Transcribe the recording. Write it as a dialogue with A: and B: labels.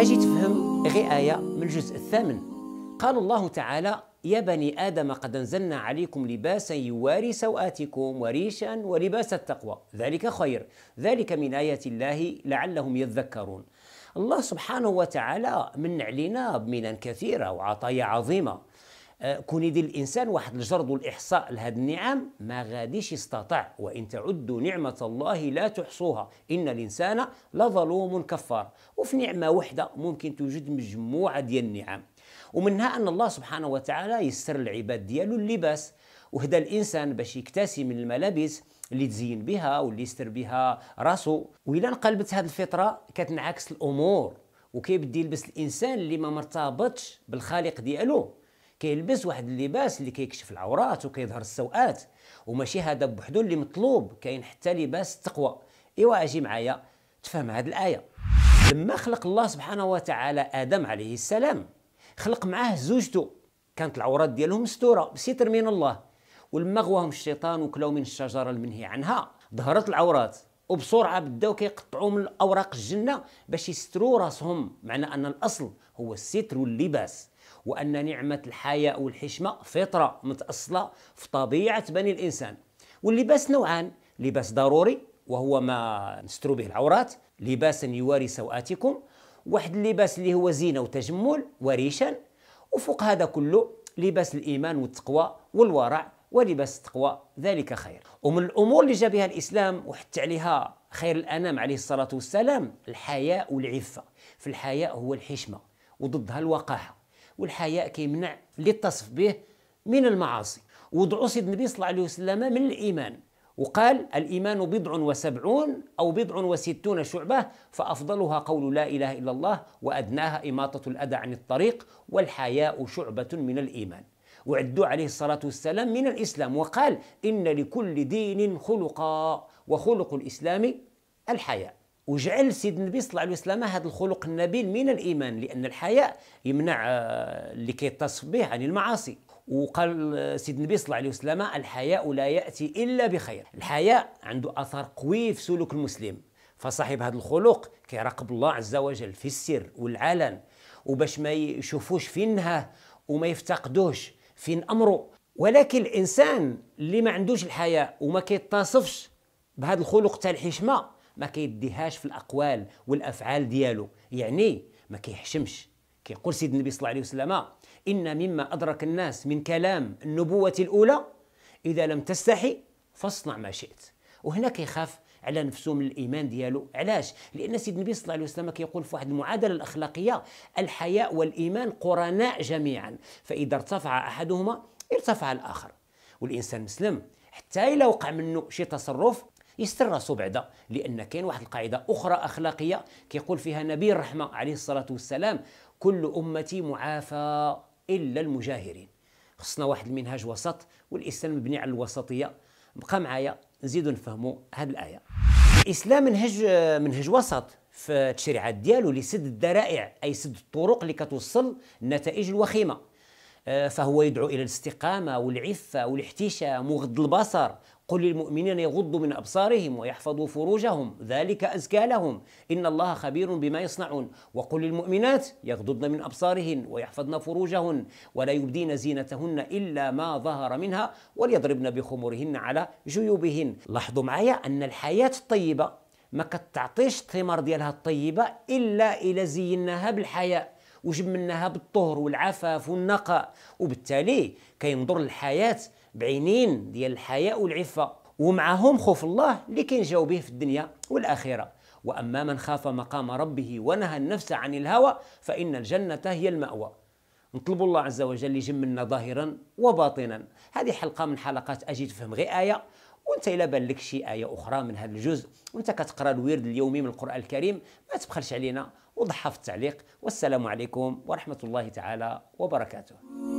A: أجي تفهم غي آية من الجزء الثامن قال الله تعالى يا بني آدم قد أنزلنا عليكم لباسا يواري سوآتكم وريشا ولباس التقوى ذلك خير ذلك من آيات الله لعلهم يذكرون الله سبحانه وتعالى من علينا بمنن كثيرة وعطايا عظيمة كون يدير الانسان واحد الجرد والاحصاء لهذ النعم ما غاديش يستطع وان تعدوا نعمه الله لا تحصوها ان الانسان لظلوم كفار وفي نعمه وحده ممكن توجد مجموعه ديال النعم ومنها ان الله سبحانه وتعالى يسر العباد ديالو اللباس وهدا الانسان باش يكتسي من الملابس اللي تزين بها واللي يستر بها راسو وإلا انقلبت هذه الفطره كتنعكس الامور وكيبدا يلبس الانسان اللي ما مرتبطش بالخالق ديالو كيلبس واحد اللباس اللي كيكشف العورات وكيظهر السوءات وماشي هذا بوحدو اللي مطلوب كاين حتى لباس التقوى ايوا اجي معايا تفهم هذه الايه لما خلق الله سبحانه وتعالى ادم عليه السلام خلق معاه زوجته كانت العورات ديالهم مستوره بستر من الله ولما غواهم الشيطان وكلوا من الشجره المنهي عنها ظهرت العورات وبسرعه بداو كيقطعوا من اوراق الجنه باش يستروا راسهم معنى ان الاصل هو الستر واللباس وان نعمه الحياء والحشمه فطره متاصله في طبيعه بني الانسان واللباس نوعان لباس ضروري وهو ما نستروا به العورات لباسا يواري سوآتكم واحد اللباس اللي هو زينه وتجمل وريشا وفوق هذا كله لباس الايمان والتقوى والورع ولباس التقوى ذلك خير ومن الأمور اللي جاء بها الإسلام وحث عليها خير الأنام عليه الصلاة والسلام الحياء والعفة في الحياء هو الحشمة وضدها الوقاحة والحياء كيمنع اللي اتصف به من المعاصي وضعوا سيد النبي صلى الله عليه وسلم من الإيمان وقال الإيمان بضع وسبعون أو بضع وستون شعبة فأفضلها قول لا إله إلا الله وأدناها إماطة الأذى عن الطريق والحياء شعبة من الإيمان وعدوا عليه الصلاة والسلام من الإسلام وقال إن لكل دين خلقا وخلق الإسلام الحياء وجعل سيد النبي صلى الله عليه وسلم هذا الخلق النبيل من الإيمان لأن الحياء يمنع آه، اللي كيتصف به عن المعاصي وقال آه، سيد النبي صلى الله عليه وسلم الحياء لا يأتي إلا بخير الحياء عنده أثر قوي في سلوك المسلم فصاحب هذا الخلق كيراقب الله عز وجل في السر والعلن وباش ما يشوفوش فينها وما يفتقدوش فين امره ولكن الانسان اللي ما عندوش الحياء وما كيتصفش بهذا الخلق تاع الحشمه ما كيديهاش في الاقوال والافعال ديالو يعني ما كيحشمش كيقول سيدنا النبي صلى الله عليه وسلم ان مما ادرك الناس من كلام النبوه الاولى اذا لم تستحي فاصنع ما شئت وهنا كيخاف على نفسه من الايمان ديالو علاش لان سيدنا النبي صلى الله عليه وسلم كيقول في واحد المعادله الاخلاقيه الحياء والايمان قرناء جميعا فاذا ارتفع احدهما ارتفع الاخر والانسان مسلم حتى الا وقع منه شي تصرف يستر راسو بعدا لان كاين واحد القاعده اخرى اخلاقيه كيقول فيها نبي الرحمه عليه الصلاه والسلام كل امتي معافى الا المجاهرين خصنا واحد المنهاج وسط والاسلام مبني على الوسطيه بقى معايا نزيدو نفهموا هذه الآية الإسلام منهج منهج وسط في التشريعات ديالو لسد الذرائع أي سد الطرق اللي كتوصل النتائج الوخيمة آه، فهو يدعو الى الاستقامه والعفه والاحتشام وغض البصر قل للمؤمنين يغضوا من أبصارهم ويحفظوا فروجهم ذلك أزكى لهم إن الله خبير بما يصنعون وقل للمؤمنات يغضضن من أبصارهن ويحفظن فروجهن ولا يبدين زينتهن إلا ما ظهر منها وليضربن بخمرهن على جيوبهن لاحظوا معايا أن الحياة الطيبة ما كتعطيش الثمار ديالها الطيبة إلا إلى زيناها بالحياء وجملناها بالطهر والعفاف والنقاء وبالتالي كينظر الحياة بعينين ديال الحياء والعفه ومعهم خوف الله اللي كينجاو به في الدنيا والاخره واما من خاف مقام ربه ونهى النفس عن الهوى فان الجنه هي الماوى نطلب الله عز وجل يجملنا ظاهرا وباطنا هذه حلقه من حلقات اجي تفهم غير ايه وانت الى بان لك شي ايه اخرى من هذا الجزء وانت كتقرا الورد اليومي من القران الكريم ما تبخلش علينا وضحها في التعليق والسلام عليكم ورحمه الله تعالى وبركاته